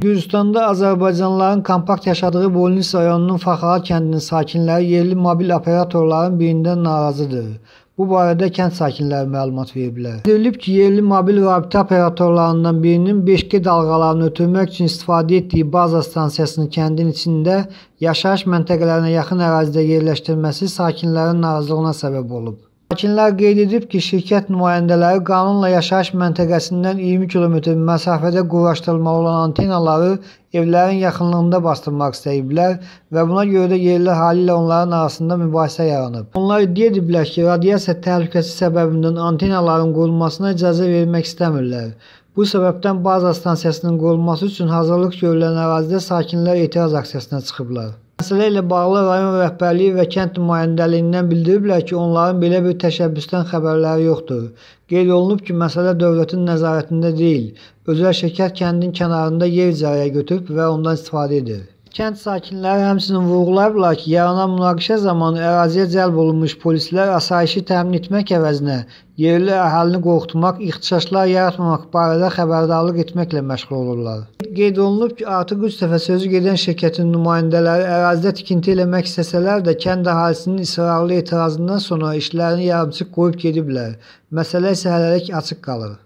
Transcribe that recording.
Gürcüstanda Azərbaycanlıların kompakt yaşadığı Bolnis rayonunun Faxara kəndinin sakinləri yerli mobil operatorların birindən narazıdır. Bu barədə kənd sakinləri məlumat veriblər. Bildirilib ki, yerli mobil rabitə operatorlarından birinin 5G dalğalarını ötürmək üçün istifadə etdiyi baza stansiyasını kəndin içində yaşayış məntəqələrinə yaxın ərazidə yerləşdirməsi sakinlərin narazılığına səbəb olub. Sakinlər qeyd edib ki, şirkət nümayəndələri qanunla yaşayış məntəqəsindən 20 km məsafədə quraşdırılmalı olan antenaları evlərin yaxınlığında bastırmaq istəyiblər və buna görə də yerli hali ilə onların arasında mübahisə yaranıb. Onlar iddia ediblər ki, radiasiya təhlükəsi səbəbindən antenaların qurulmasına icazə vermək istəmirlər. Bu səbəbdən baza stansiyasının qurulması üçün hazırlıq görülən ərazidə sakinlər etiraz aksiyasına çıxıblar. Məsələ ilə bağlı rayon rəhbərliyi və kənd nümayəndəliyindən bildiriblər ki, onların belə bir təşəbbüsdən xəbərləri yoxdur. Qeyd olunub ki, məsələ dövlətin nəzarətində deyil, özəl şirkət kəndin kənarında yer icarəyə götürüb və ondan istifadə edir. Kənd sakinləri həmçinin vurğulayıblar ki, yaranan münaqişə zamanı əraziyə cəlb olunmuş polislər asayişi təmin etmək əvəzinə yerli əhalini qorxutmaq, ixtişaşlar yaratmamaq barədə xəbərdarlıq etməklə məşğul olurlar. Qeyd olunub ki, artıq üç dəfə sözü gedən şirkətin nümayəndələri ərazidə tikinti eləmək istəsələr də kənd əhalisinin israrlı etirazından sonra işlərini yarımçıq qoyub gediblər. Məsələ isə hələlik açıq qalır.